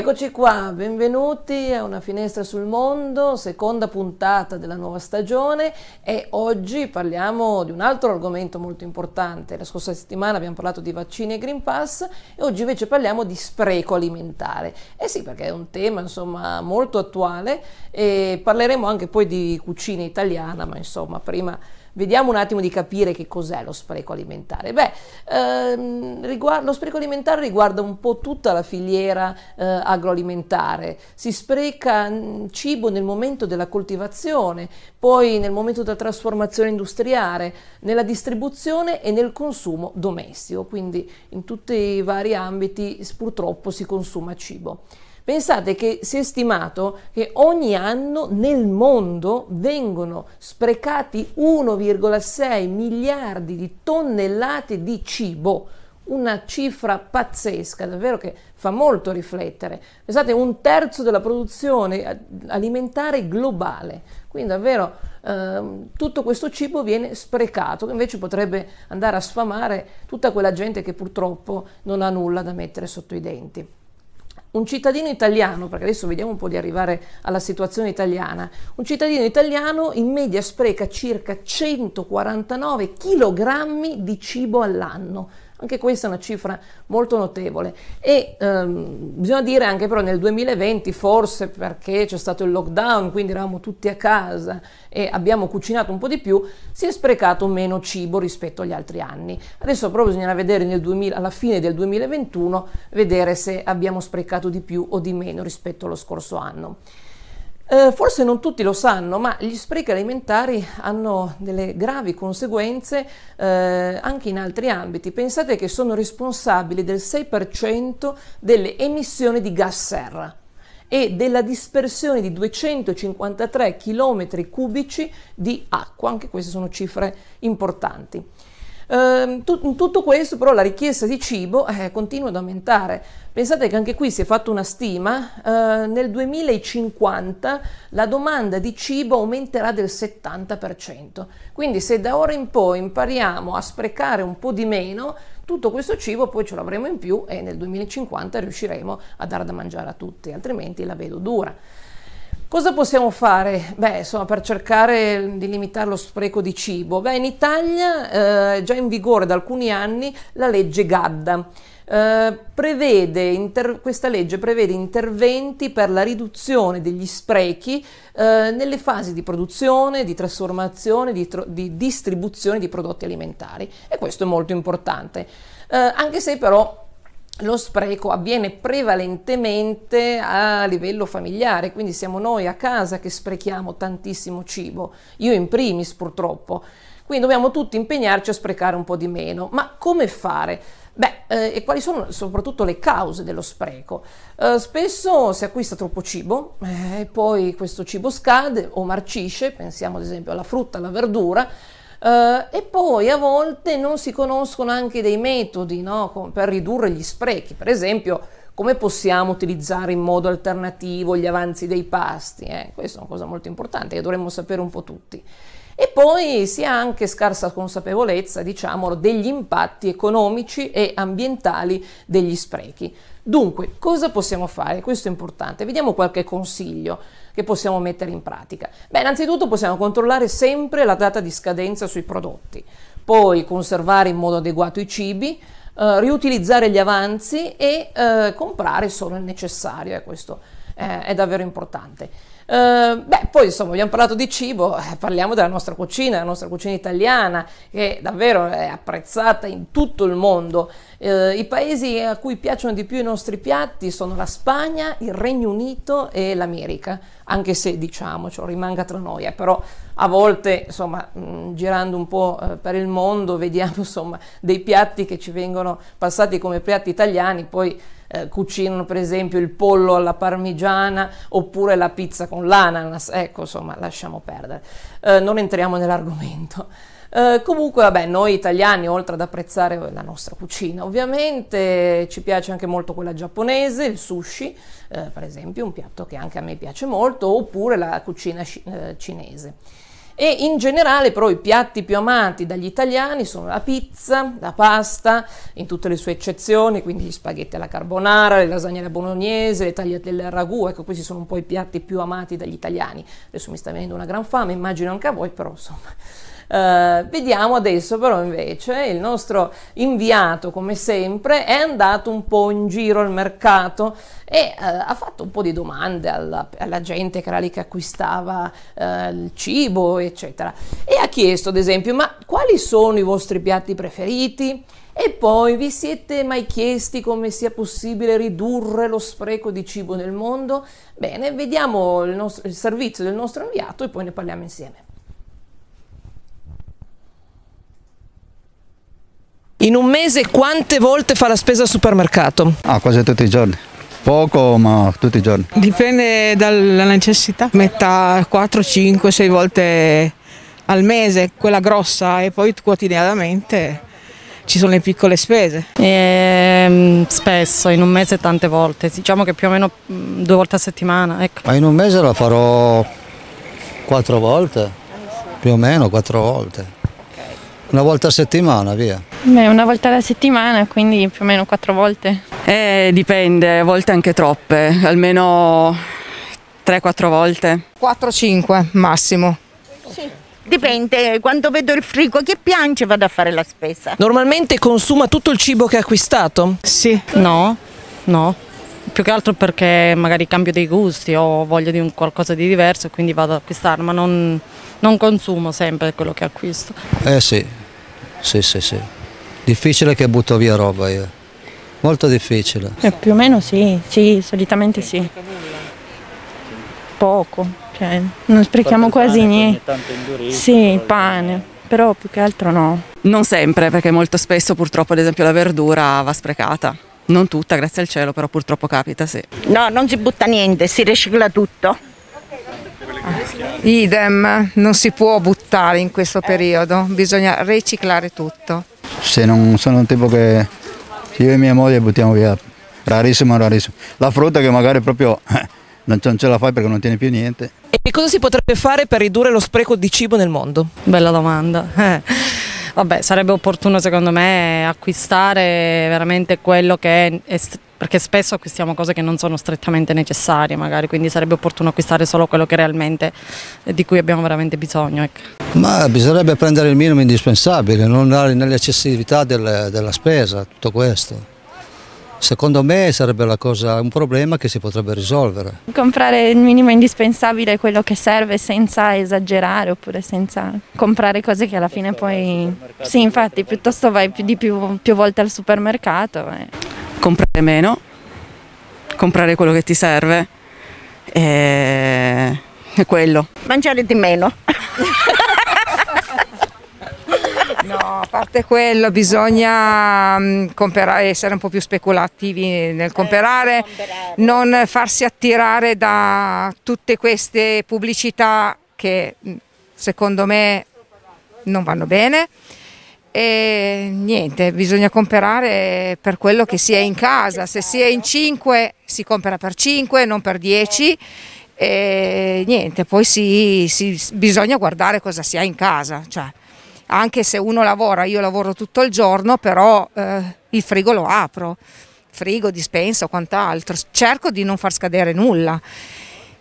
Eccoci qua, benvenuti a Una finestra sul mondo, seconda puntata della nuova stagione e oggi parliamo di un altro argomento molto importante. La scorsa settimana abbiamo parlato di vaccini e Green Pass e oggi invece parliamo di spreco alimentare. Eh sì, perché è un tema insomma molto attuale e parleremo anche poi di cucina italiana, ma insomma prima Vediamo un attimo di capire che cos'è lo spreco alimentare. Beh, ehm, riguardo, lo spreco alimentare riguarda un po' tutta la filiera eh, agroalimentare. Si spreca mm, cibo nel momento della coltivazione, poi nel momento della trasformazione industriale, nella distribuzione e nel consumo domestico. Quindi in tutti i vari ambiti purtroppo si consuma cibo. Pensate che si è stimato che ogni anno nel mondo vengono sprecati 1,6 miliardi di tonnellate di cibo, una cifra pazzesca, davvero che fa molto riflettere. Pensate, un terzo della produzione alimentare globale, quindi davvero eh, tutto questo cibo viene sprecato, che invece potrebbe andare a sfamare tutta quella gente che purtroppo non ha nulla da mettere sotto i denti un cittadino italiano, perché adesso vediamo un po' di arrivare alla situazione italiana, un cittadino italiano in media spreca circa 149 kg di cibo all'anno. Anche questa è una cifra molto notevole e ehm, bisogna dire anche però nel 2020 forse perché c'è stato il lockdown, quindi eravamo tutti a casa e abbiamo cucinato un po' di più, si è sprecato meno cibo rispetto agli altri anni. Adesso però bisognerà vedere 2000, alla fine del 2021 vedere se abbiamo sprecato di più o di meno rispetto allo scorso anno. Eh, forse non tutti lo sanno, ma gli sprechi alimentari hanno delle gravi conseguenze eh, anche in altri ambiti. Pensate che sono responsabili del 6% delle emissioni di gas serra e della dispersione di 253 km cubici di acqua, anche queste sono cifre importanti. Ehm, tu, in tutto questo però la richiesta di cibo eh, continua ad aumentare. Pensate che anche qui si è fatta una stima, eh, nel 2050 la domanda di cibo aumenterà del 70%. Quindi se da ora in poi impariamo a sprecare un po' di meno, tutto questo cibo poi ce l'avremo in più e nel 2050 riusciremo a dare da mangiare a tutti, altrimenti la vedo dura. Cosa possiamo fare? Beh, insomma, per cercare di limitare lo spreco di cibo? Beh, in Italia eh, è già in vigore da alcuni anni la legge Gadda. Eh, prevede, questa legge prevede interventi per la riduzione degli sprechi eh, nelle fasi di produzione, di trasformazione, di, di, distribuzione di prodotti alimentari e questo è molto importante, eh, anche se però lo spreco avviene prevalentemente a livello familiare, quindi siamo noi a casa che sprechiamo tantissimo cibo, io in primis purtroppo. Quindi dobbiamo tutti impegnarci a sprecare un po' di meno. Ma come fare? Beh, eh, e quali sono soprattutto le cause dello spreco? Eh, spesso si acquista troppo cibo eh, e poi questo cibo scade o marcisce, pensiamo ad esempio alla frutta, alla verdura, Uh, e poi a volte non si conoscono anche dei metodi no? per ridurre gli sprechi, per esempio come possiamo utilizzare in modo alternativo gli avanzi dei pasti, eh? questa è una cosa molto importante che dovremmo sapere un po' tutti e poi si ha anche scarsa consapevolezza, diciamo, degli impatti economici e ambientali degli sprechi. Dunque, cosa possiamo fare? Questo è importante. Vediamo qualche consiglio che possiamo mettere in pratica. Beh, innanzitutto possiamo controllare sempre la data di scadenza sui prodotti, poi conservare in modo adeguato i cibi, Uh, riutilizzare gli avanzi e uh, comprare solo il necessario, e eh, questo uh, è davvero importante. Ehm, beh, poi insomma abbiamo parlato di cibo, eh, parliamo della nostra cucina, la nostra cucina italiana, che davvero è apprezzata in tutto il mondo. Uh, I paesi a cui piacciono di più i nostri piatti sono la Spagna, il Regno Unito e l'America, anche se diciamocelo, rimanga tra noi, eh, però a volte, insomma, mh, mm, girando un po' eh, per il mondo, vediamo insomma dei piatti che ci vengono passati come piatti italiani, poi eh, cucinano per esempio il pollo alla parmigiana oppure la pizza con l'ananas, ecco insomma lasciamo perdere, eh, non entriamo nell'argomento. Eh, comunque, vabbè, noi italiani, oltre ad apprezzare la nostra cucina, ovviamente ci piace anche molto quella giapponese, il sushi, eh, per esempio, un piatto che anche a me piace molto, oppure la cucina eh, cinese. E in generale però i piatti più amati dagli italiani sono la pizza, la pasta, in tutte le sue eccezioni, quindi gli spaghetti alla carbonara, le lasagne alla bolognese, le tagliatelle al ragù, ecco questi sono un po' i piatti più amati dagli italiani. Adesso mi sta venendo una gran fame, immagino anche a voi, però insomma... Eh, vediamo adesso però invece il nostro inviato come sempre è andato un po' in giro al mercato e eh, ha fatto un po' di domande alla, alla gente che era lì che acquistava eh, il cibo eccetera e ha chiesto ad esempio ma quali sono i vostri piatti preferiti? E poi vi siete mai chiesti come sia possibile ridurre lo spreco di cibo nel mondo? Bene, vediamo il, nostro, il servizio del nostro inviato e poi ne parliamo insieme. In un mese quante volte fa la spesa al supermercato? Ah, quasi tutti i giorni. Poco, ma tutti i giorni. Dipende dalla necessità. Metà 4, 5, 6 volte al mese, quella grossa e poi quotidianamente ci sono le piccole spese? E, ehm, spesso, in un mese tante volte, diciamo che più o meno mm, due volte a settimana. Ecco. Ma in un mese la farò quattro volte, più o meno quattro volte. Una volta a settimana, via. Beh, una volta alla settimana, quindi più o meno quattro volte. Eh, dipende, a volte anche troppe, almeno 3-4 volte. 4-5 massimo. Sì. Dipende, quando vedo il frigo che piange vado a fare la spesa. Normalmente consuma tutto il cibo che ha acquistato? Sì. No, no. Più che altro perché magari cambio dei gusti o voglio di un qualcosa di diverso quindi vado ad acquistare, ma non, non consumo sempre quello che acquisto. Eh sì, sì, sì, sì. Difficile che butto via roba io. Molto difficile. Eh, più o meno sì, sì, solitamente sì. Poco, cioè, non sprechiamo quasi niente. Sì, il pane però più che altro no. Non sempre, perché molto spesso purtroppo ad esempio la verdura va sprecata. Non tutta, grazie al cielo, però purtroppo capita, sì. No, non si butta niente, si ricicla tutto. Idem, non si può buttare in questo eh. periodo, bisogna riciclare tutto. Se non sono un tipo che io e mia moglie buttiamo via, rarissimo, rarissimo. La frutta che magari proprio non ce la fai perché non tiene più niente. E cosa si potrebbe fare per ridurre lo spreco di cibo nel mondo? Bella domanda. Eh. Vabbè, sarebbe opportuno secondo me acquistare veramente quello che è, perché spesso acquistiamo cose che non sono strettamente necessarie magari, quindi sarebbe opportuno acquistare solo quello che realmente, eh, di cui abbiamo veramente bisogno. Ecco. Ma bisognerebbe prendere il minimo indispensabile, non andare nell'eccessività del, della spesa, tutto questo. Secondo me sarebbe cosa, un problema che si potrebbe risolvere. Comprare il minimo indispensabile, quello che serve senza esagerare oppure senza comprare cose che alla fine poi... Sì, infatti, piuttosto vai più, di più, più volte al supermercato. Eh. Comprare meno, comprare quello che ti serve e eh, è quello. Mangiare di meno. No, a parte quello bisogna mm, comprare, essere un po' più speculativi nel eh, comprare, non farsi attirare da tutte queste pubblicità che mm, secondo me non vanno bene e niente, bisogna comprare per quello che si è in casa, se si è in 5 si compra per 5, non per 10 e niente, poi si, si, bisogna guardare cosa si ha in casa. Cioè anche se uno lavora, io lavoro tutto il giorno, però eh, il frigo lo apro, frigo, dispensa o quant'altro, cerco di non far scadere nulla.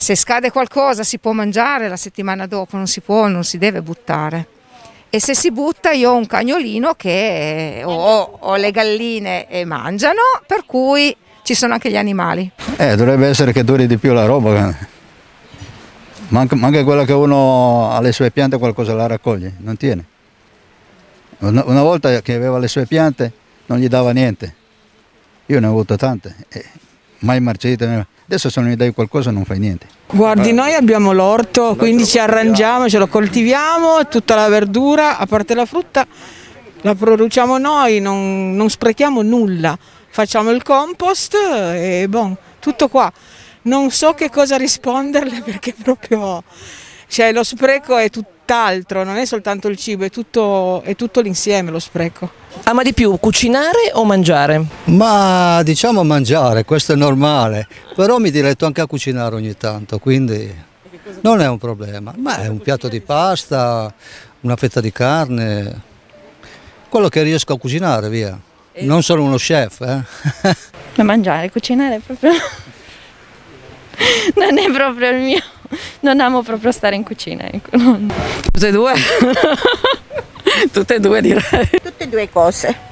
Se scade qualcosa si può mangiare la settimana dopo, non si può, non si deve buttare. E se si butta io ho un cagnolino che ho, ho le galline e mangiano, per cui ci sono anche gli animali. Eh, dovrebbe essere che duri di più la roba. Manca, manca quella che uno ha le sue piante qualcosa la raccoglie, non tiene. Una, una volta che aveva le sue piante non gli dava niente, io ne ho avuto tante, eh, mai marcite. Adesso se non mi dai qualcosa non fai niente. Guardi, noi abbiamo l'orto, quindi ci arrangiamo, ce lo coltiviamo, tutta la verdura, a parte la frutta, la produciamo noi, non, non sprechiamo nulla. Facciamo il compost e bon, tutto qua. Non so che cosa risponderle perché proprio... Cioè lo spreco è tutt'altro, non è soltanto il cibo, è tutto, tutto l'insieme lo spreco. Ama ah, di più cucinare o mangiare? Ma diciamo mangiare, questo è normale, però mi diletto anche a cucinare ogni tanto, quindi non è un problema, ma è un piatto di pasta, una fetta di carne, quello che riesco a cucinare, via. Non sono uno chef, eh. Ma mangiare, cucinare proprio non è proprio il mio non amo proprio stare in cucina. Ecco. Non... Tutte e due? Tutte e due direi. Tutte e due cose.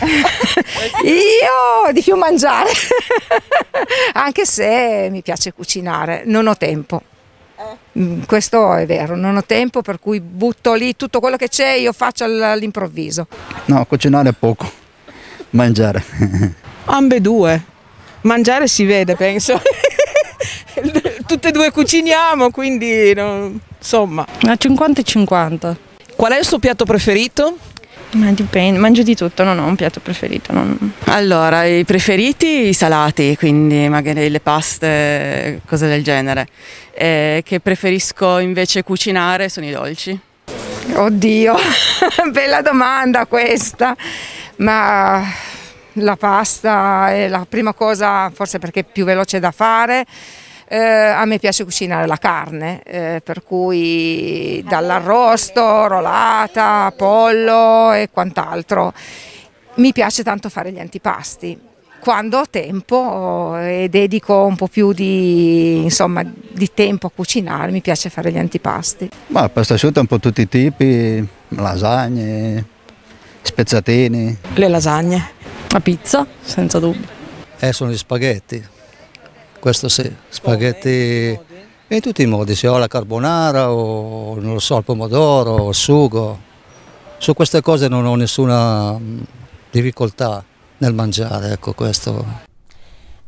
Io di più mangiare, anche se mi piace cucinare, non ho tempo. Eh. Mm, questo è vero, non ho tempo per cui butto lì tutto quello che c'è, io faccio all'improvviso. No, cucinare è poco, mangiare. Ambedue, mangiare si vede penso tutte e due cuciniamo, quindi no, insomma. A 50 e 50. Qual è il suo piatto preferito? Ma dipende, mangio di tutto, non ho un piatto preferito. Non... Allora, i preferiti i salati, quindi magari le paste, cose del genere. Eh, che preferisco invece cucinare sono i dolci. Oddio, bella domanda questa, ma la pasta è la prima cosa, forse perché è più veloce da fare eh, a me piace cucinare la carne, eh, per cui dall'arrosto, rolata, pollo e quant'altro. Mi piace tanto fare gli antipasti. Quando ho tempo eh, e dedico un po' più di, insomma, di tempo a cucinare, mi piace fare gli antipasti. Ma pasta asciutta un po' tutti i tipi, lasagne, spezzatini. Le lasagne, la pizza, senza dubbio. Eh, sono gli spaghetti. Questo sì, spaghetti in tutti i modi, se ho la carbonara o non lo so, il pomodoro, o il sugo. Su queste cose non ho nessuna mm, difficoltà nel mangiare, ecco questo.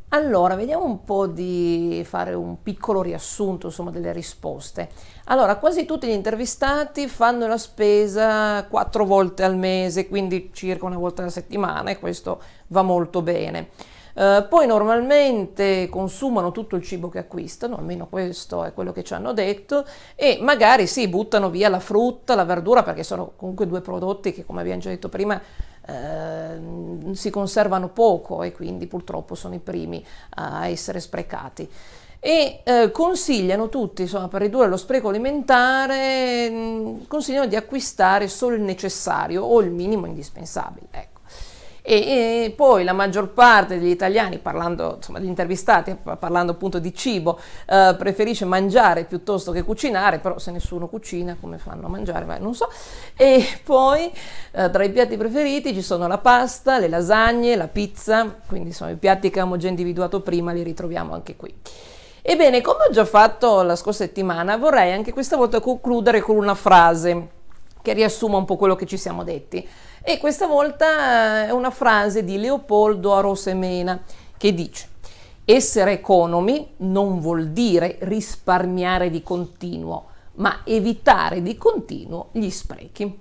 Allora, vediamo un po' di fare un piccolo riassunto insomma, delle risposte. Allora, quasi tutti gli intervistati fanno la spesa quattro volte al mese, quindi circa una volta alla settimana e questo va molto bene. Eh, poi normalmente consumano tutto il cibo che acquistano, almeno questo è quello che ci hanno detto, e magari sì, buttano via la frutta, la verdura, perché sono comunque due prodotti che, come abbiamo già detto prima, eh, si conservano poco e quindi purtroppo sono i primi a essere sprecati e eh, consigliano tutti, insomma, per ridurre lo spreco alimentare, mm, consigliano di acquistare solo il necessario o il minimo indispensabile. Ecco. E, e, poi la maggior parte degli italiani, parlando, insomma, degli intervistati, parlando appunto di cibo, eh, preferisce mangiare piuttosto che cucinare, però se nessuno cucina come fanno a mangiare? Beh, non so. E poi eh, tra i piatti preferiti ci sono la pasta, le lasagne, la pizza, quindi insomma i piatti che abbiamo già individuato prima li ritroviamo anche qui. Ebbene, come ho già fatto la scorsa settimana, vorrei anche questa volta concludere con una frase che riassuma un po' quello che ci siamo detti. E questa volta eh, è una frase di Leopoldo Arosemena che dice essere economi non vuol dire risparmiare di continuo, ma evitare di continuo gli sprechi.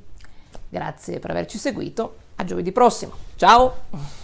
Grazie per averci seguito, a giovedì prossimo. Ciao!